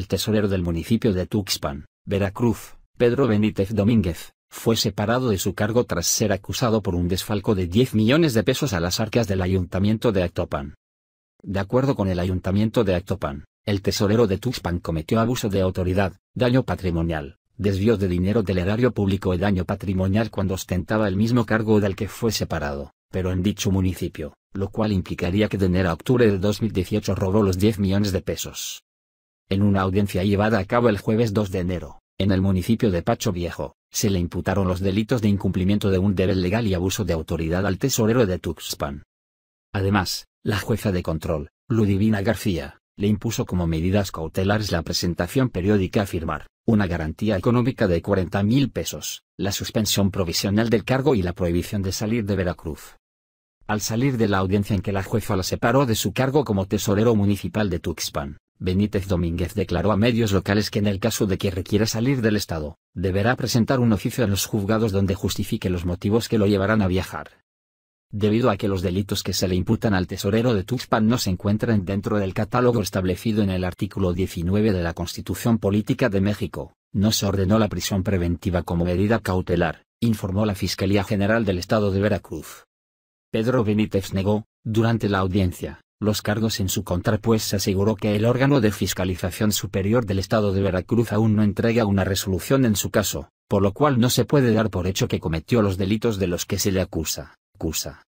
el tesorero del municipio de Tuxpan, Veracruz, Pedro Benítez Domínguez, fue separado de su cargo tras ser acusado por un desfalco de 10 millones de pesos a las arcas del ayuntamiento de Actopan. De acuerdo con el ayuntamiento de Actopan, el tesorero de Tuxpan cometió abuso de autoridad, daño patrimonial, desvío de dinero del erario público y daño patrimonial cuando ostentaba el mismo cargo del que fue separado, pero en dicho municipio, lo cual implicaría que de enero a octubre de 2018 robó los 10 millones de pesos. En una audiencia llevada a cabo el jueves 2 de enero, en el municipio de Pacho Viejo, se le imputaron los delitos de incumplimiento de un deber legal y abuso de autoridad al tesorero de Tuxpan. Además, la jueza de control, Ludivina García, le impuso como medidas cautelares la presentación periódica a firmar, una garantía económica de 40.000 pesos, la suspensión provisional del cargo y la prohibición de salir de Veracruz. Al salir de la audiencia en que la jueza la separó de su cargo como tesorero municipal de Tuxpan, Benítez Domínguez declaró a medios locales que en el caso de que requiera salir del Estado, deberá presentar un oficio en los juzgados donde justifique los motivos que lo llevarán a viajar. Debido a que los delitos que se le imputan al tesorero de Tuxpan no se encuentran dentro del catálogo establecido en el artículo 19 de la Constitución Política de México, no se ordenó la prisión preventiva como medida cautelar, informó la Fiscalía General del Estado de Veracruz. Pedro Benítez negó, durante la audiencia, los cargos en su contra pues aseguró que el órgano de fiscalización superior del Estado de Veracruz aún no entrega una resolución en su caso, por lo cual no se puede dar por hecho que cometió los delitos de los que se le acusa. acusa.